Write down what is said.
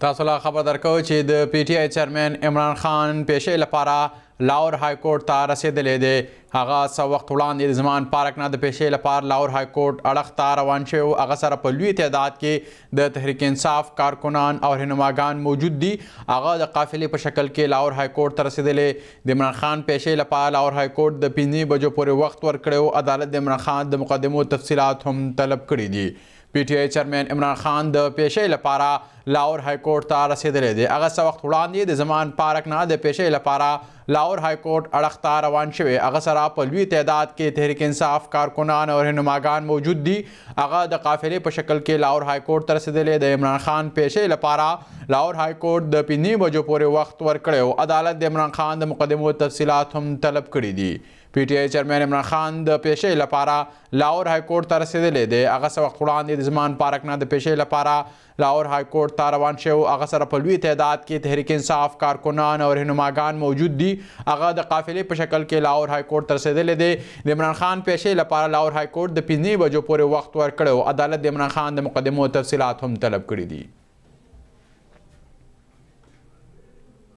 تاسو لا خبر درکو چې د پی ټ آی چیرمن عمران خان پېښې لپاره لاور های کورټ ته رسیدلې ده هغه څو وخت وړاندې د زمان پارک نه د پېښې لپاره لاور های کورټ اړخ ته روان شو هغه سره په لوی تعداد کې د تحریک انصاف کارکنان او هنماګان موجود دي هغه د قافلې په شکل کې لاور های کورټ ته رسیدلې د عمران خان پېښې لپاره لاور های کورټ د 5 بجو پورې وخت ورکړو عدالت د عمران خان د مقدمو تفصيلات هم طلب کړې دي پی ټی آی چیرمن عمران خان د پیښې لپاره لاهور های کورټ ته رسیدلی دی هغه څه وخت وړاندې د زمان پارک نه د پیښې لپاره لاهور های کورټ اړخ ته روان شوی هغه سره په لوی تعداد کې تحریک انصاف کارکنان او رهنماګان موجود دي هغه د قافلې په شکل کې لاهور های کورټ تر رسیدلې د عمران خان پیښې لپاره لاهور های کورټ د پنځه بجو پورې وخت ورکړیو عدالت د عمران خان د مقدمو تفصيلات هم طلب کړي دي پی ټ آی چیرمن عمران خان د پیښې لپاره لاهور های کورټ ته رسیدلې دی هغه څه وخت وړاندې د زمان پارک نه د پیښې لپاره لاهور های کورټ ته روان شو هغه سره په لوی تعداد کې تحریک انصاف کارکنان او رهنماګان موجود دي هغه د قافلې په شکل کې لاهور های کورټ تر رسیدلې دی د عمران خان پېښې لپاره لاهور های کورټ د 15 بجو پورې وخت ورکړو عدالت د عمران خان د مقدمو تفصيلات هم طلب کړې دي